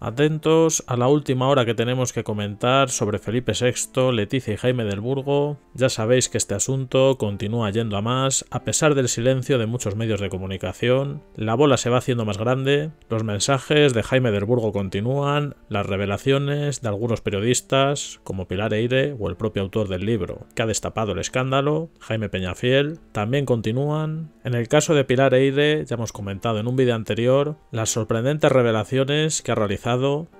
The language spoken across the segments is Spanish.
Atentos a la última hora que tenemos que comentar sobre Felipe VI, Leticia y Jaime del Burgo. Ya sabéis que este asunto continúa yendo a más, a pesar del silencio de muchos medios de comunicación. La bola se va haciendo más grande, los mensajes de Jaime del Burgo continúan, las revelaciones de algunos periodistas, como Pilar Eire o el propio autor del libro, que ha destapado el escándalo, Jaime Peñafiel, también continúan. En el caso de Pilar Eire, ya hemos comentado en un vídeo anterior, las sorprendentes revelaciones que ha realizado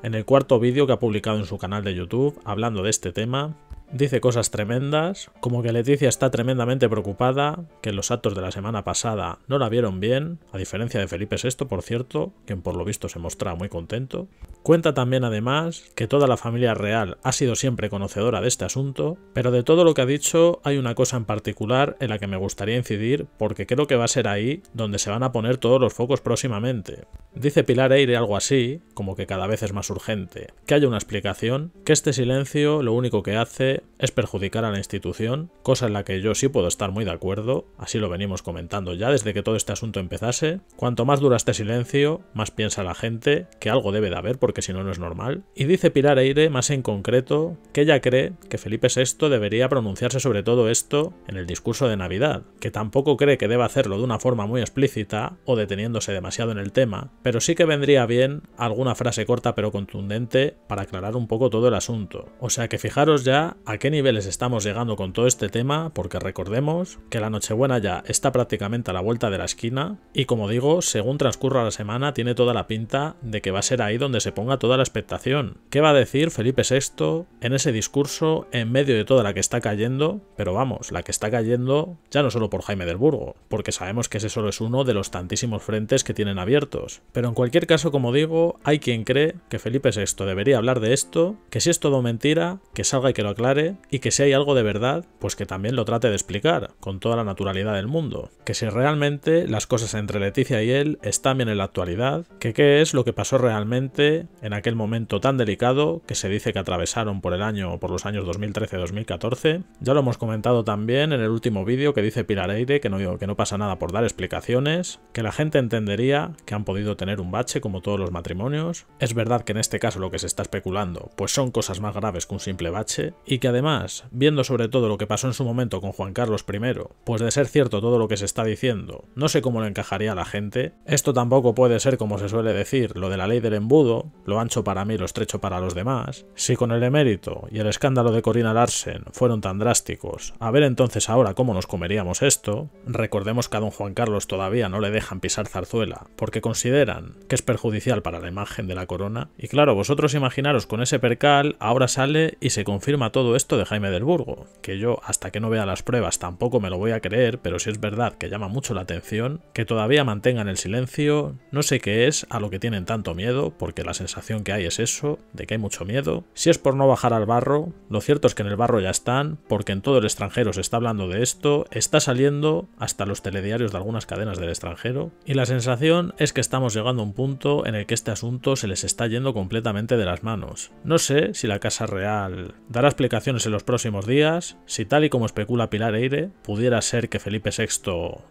en el cuarto vídeo que ha publicado en su canal de YouTube hablando de este tema Dice cosas tremendas, como que Leticia está tremendamente preocupada, que en los actos de la semana pasada no la vieron bien, a diferencia de Felipe VI, por cierto, quien por lo visto se mostraba muy contento. Cuenta también además que toda la familia real ha sido siempre conocedora de este asunto, pero de todo lo que ha dicho hay una cosa en particular en la que me gustaría incidir porque creo que va a ser ahí donde se van a poner todos los focos próximamente. Dice Pilar Eire algo así, como que cada vez es más urgente, que haya una explicación, que este silencio lo único que hace it. es perjudicar a la institución, cosa en la que yo sí puedo estar muy de acuerdo, así lo venimos comentando ya desde que todo este asunto empezase. Cuanto más dura este silencio, más piensa la gente que algo debe de haber porque si no no es normal. Y dice Pilar Eire más en concreto que ella cree que Felipe VI debería pronunciarse sobre todo esto en el discurso de Navidad, que tampoco cree que deba hacerlo de una forma muy explícita o deteniéndose demasiado en el tema, pero sí que vendría bien alguna frase corta pero contundente para aclarar un poco todo el asunto. O sea que fijaros ya a qué niveles estamos llegando con todo este tema, porque recordemos que la Nochebuena ya está prácticamente a la vuelta de la esquina y como digo, según transcurra la semana tiene toda la pinta de que va a ser ahí donde se ponga toda la expectación. ¿Qué va a decir Felipe VI en ese discurso en medio de toda la que está cayendo? Pero vamos, la que está cayendo ya no solo por Jaime del Burgo, porque sabemos que ese solo es uno de los tantísimos frentes que tienen abiertos. Pero en cualquier caso, como digo, hay quien cree que Felipe VI debería hablar de esto, que si es todo mentira, que salga y que lo aclare, y que si hay algo de verdad, pues que también lo trate de explicar, con toda la naturalidad del mundo. Que si realmente las cosas entre Leticia y él están bien en la actualidad, que qué es lo que pasó realmente en aquel momento tan delicado que se dice que atravesaron por el año o por los años 2013-2014. Ya lo hemos comentado también en el último vídeo que dice Pilar que no, que no pasa nada por dar explicaciones, que la gente entendería que han podido tener un bache como todos los matrimonios. Es verdad que en este caso lo que se está especulando pues son cosas más graves que un simple bache y que además viendo sobre todo lo que pasó en su momento con Juan Carlos I, pues de ser cierto todo lo que se está diciendo, no sé cómo lo encajaría la gente, esto tampoco puede ser como se suele decir, lo de la ley del embudo, lo ancho para mí, lo estrecho para los demás, si con el emérito y el escándalo de Corina Larsen fueron tan drásticos, a ver entonces ahora cómo nos comeríamos esto, recordemos que a don Juan Carlos todavía no le dejan pisar zarzuela, porque consideran que es perjudicial para la imagen de la corona, y claro, vosotros imaginaros con ese percal, ahora sale y se confirma todo esto de Jaime del Burgo, que yo hasta que no vea las pruebas tampoco me lo voy a creer, pero si es verdad que llama mucho la atención, que todavía mantengan el silencio, no sé qué es a lo que tienen tanto miedo, porque la sensación que hay es eso, de que hay mucho miedo. Si es por no bajar al barro, lo cierto es que en el barro ya están, porque en todo el extranjero se está hablando de esto, está saliendo hasta los telediarios de algunas cadenas del extranjero, y la sensación es que estamos llegando a un punto en el que este asunto se les está yendo completamente de las manos. No sé si la Casa Real dará explicaciones los próximos días, si tal y como especula Pilar Eire, pudiera ser que Felipe VI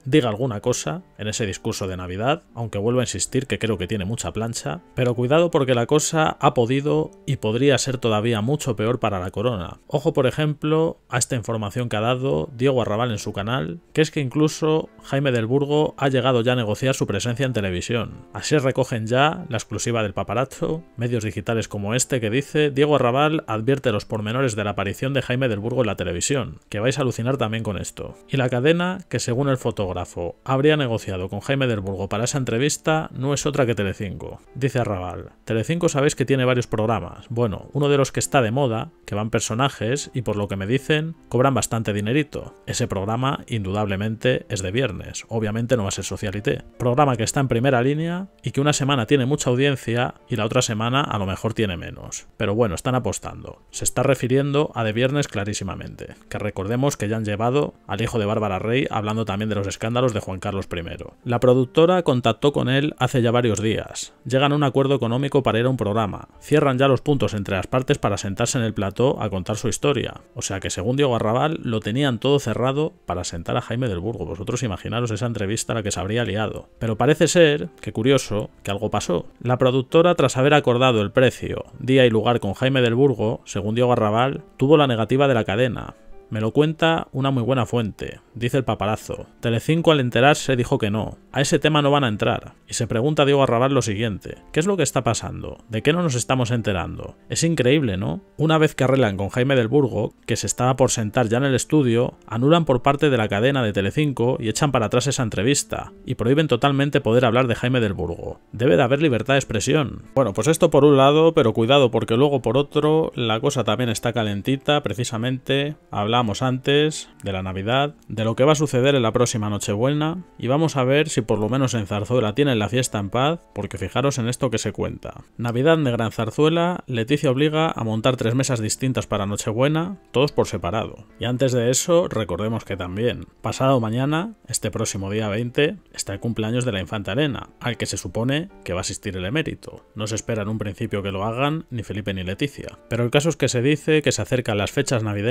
diga alguna cosa en ese discurso de Navidad, aunque vuelvo a insistir que creo que tiene mucha plancha, pero cuidado porque la cosa ha podido y podría ser todavía mucho peor para la corona. Ojo por ejemplo a esta información que ha dado Diego Arrabal en su canal, que es que incluso Jaime del Burgo ha llegado ya a negociar su presencia en televisión. Así recogen ya la exclusiva del paparazzo, medios digitales como este que dice Diego Arrabal advierte los pormenores de la aparición de Jaime del Burgo en la televisión, que vais a alucinar también con esto. Y la cadena, que según el fotógrafo habría negociado con Jaime del Burgo para esa entrevista, no es otra que Telecinco. Dice Arrabal, Telecinco sabéis que tiene varios programas, bueno, uno de los que está de moda, que van personajes y por lo que me dicen, cobran bastante dinerito. Ese programa, indudablemente, es de viernes, obviamente no va a ser Socialité. Programa que está en primera línea y que una semana tiene mucha audiencia y la otra semana a lo mejor tiene menos. Pero bueno, están apostando. Se está refiriendo a viernes clarísimamente, que recordemos que ya han llevado al hijo de Bárbara Rey hablando también de los escándalos de Juan Carlos I. La productora contactó con él hace ya varios días, llegan a un acuerdo económico para ir a un programa, cierran ya los puntos entre las partes para sentarse en el plató a contar su historia, o sea que según Diego Arrabal lo tenían todo cerrado para sentar a Jaime del Burgo, vosotros imaginaros esa entrevista a la que se habría liado. Pero parece ser, que curioso, que algo pasó. La productora tras haber acordado el precio, día y lugar con Jaime del Burgo, según Diego Arrabal, tuvo la negativa de la cadena, me lo cuenta una muy buena fuente, dice el paparazo. Telecinco al enterarse dijo que no, a ese tema no van a entrar. Y se pregunta Diego Arrabal lo siguiente, ¿qué es lo que está pasando? ¿De qué no nos estamos enterando? Es increíble, ¿no? Una vez que arreglan con Jaime del Burgo, que se estaba por sentar ya en el estudio, anulan por parte de la cadena de Telecinco y echan para atrás esa entrevista, y prohíben totalmente poder hablar de Jaime del Burgo. Debe de haber libertad de expresión. Bueno, pues esto por un lado, pero cuidado porque luego por otro, la cosa también está calentita, precisamente, habla vamos antes, de la Navidad, de lo que va a suceder en la próxima Nochebuena, y vamos a ver si por lo menos en Zarzuela tienen la fiesta en paz, porque fijaros en esto que se cuenta. Navidad de Gran Zarzuela, Leticia obliga a montar tres mesas distintas para Nochebuena, todos por separado. Y antes de eso, recordemos que también, pasado mañana, este próximo día 20, está el cumpleaños de la infanta Elena, al que se supone que va a asistir el emérito. No se espera en un principio que lo hagan ni Felipe ni Leticia. Pero el caso es que se dice que se acercan las fechas navideñas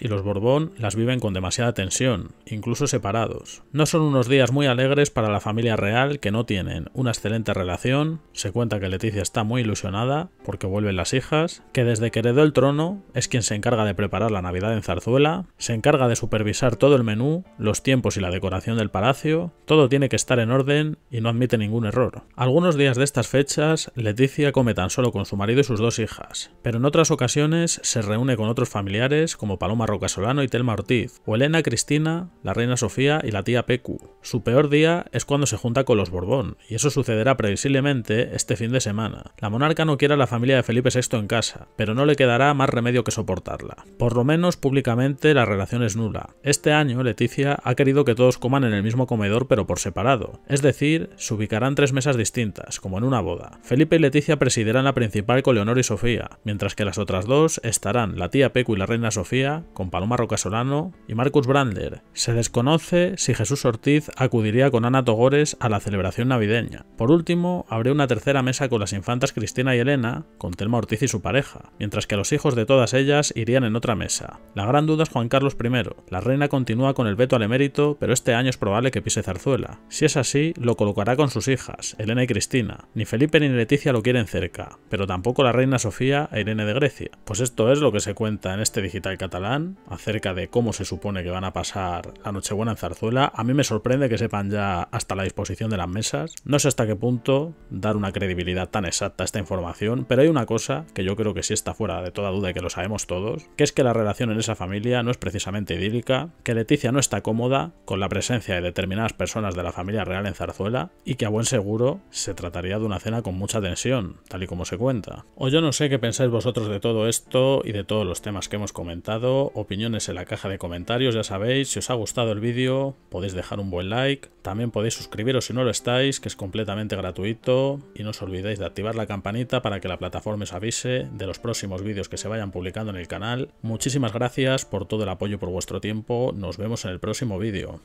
y los Borbón las viven con demasiada tensión, incluso separados. No son unos días muy alegres para la familia real que no tienen una excelente relación, se cuenta que Leticia está muy ilusionada porque vuelven las hijas, que desde que heredó el trono es quien se encarga de preparar la Navidad en Zarzuela, se encarga de supervisar todo el menú, los tiempos y la decoración del palacio, todo tiene que estar en orden y no admite ningún error. Algunos días de estas fechas, Leticia come tan solo con su marido y sus dos hijas, pero en otras ocasiones se reúne con otros familiares como Paloma Rocas Solano y Telma Ortiz, o Elena Cristina, la reina Sofía y la tía Pecu. Su peor día es cuando se junta con los Borbón, y eso sucederá previsiblemente este fin de semana. La monarca no quiere a la familia de Felipe VI en casa, pero no le quedará más remedio que soportarla. Por lo menos públicamente la relación es nula. Este año Leticia ha querido que todos coman en el mismo comedor pero por separado, es decir, se ubicarán tres mesas distintas, como en una boda. Felipe y Leticia presidirán la principal con Leonor y Sofía, mientras que las otras dos estarán la tía Pecu y la reina Sofía con Paloma Omar Casolano y Marcus Brander. Se desconoce si Jesús Ortiz acudiría con Ana Togores a la celebración navideña. Por último, habrá una tercera mesa con las infantas Cristina y Elena, con Telma Ortiz y su pareja, mientras que los hijos de todas ellas irían en otra mesa. La gran duda es Juan Carlos I. La reina continúa con el veto al emérito, pero este año es probable que pise Zarzuela. Si es así, lo colocará con sus hijas, Elena y Cristina. Ni Felipe ni Leticia lo quieren cerca, pero tampoco la reina Sofía e Irene de Grecia. Pues esto es lo que se cuenta en este digital catalán acerca de cómo se supone que van a pasar la Nochebuena en Zarzuela. A mí me sorprende que sepan ya hasta la disposición de las mesas. No sé hasta qué punto dar una credibilidad tan exacta a esta información, pero hay una cosa que yo creo que sí está fuera de toda duda y que lo sabemos todos, que es que la relación en esa familia no es precisamente idílica, que Leticia no está cómoda con la presencia de determinadas personas de la familia real en Zarzuela y que a buen seguro se trataría de una cena con mucha tensión, tal y como se cuenta. O yo no sé qué pensáis vosotros de todo esto y de todos los temas que hemos comentado, opinión en la caja de comentarios, ya sabéis, si os ha gustado el vídeo podéis dejar un buen like, también podéis suscribiros si no lo estáis, que es completamente gratuito, y no os olvidéis de activar la campanita para que la plataforma os avise de los próximos vídeos que se vayan publicando en el canal. Muchísimas gracias por todo el apoyo por vuestro tiempo, nos vemos en el próximo vídeo.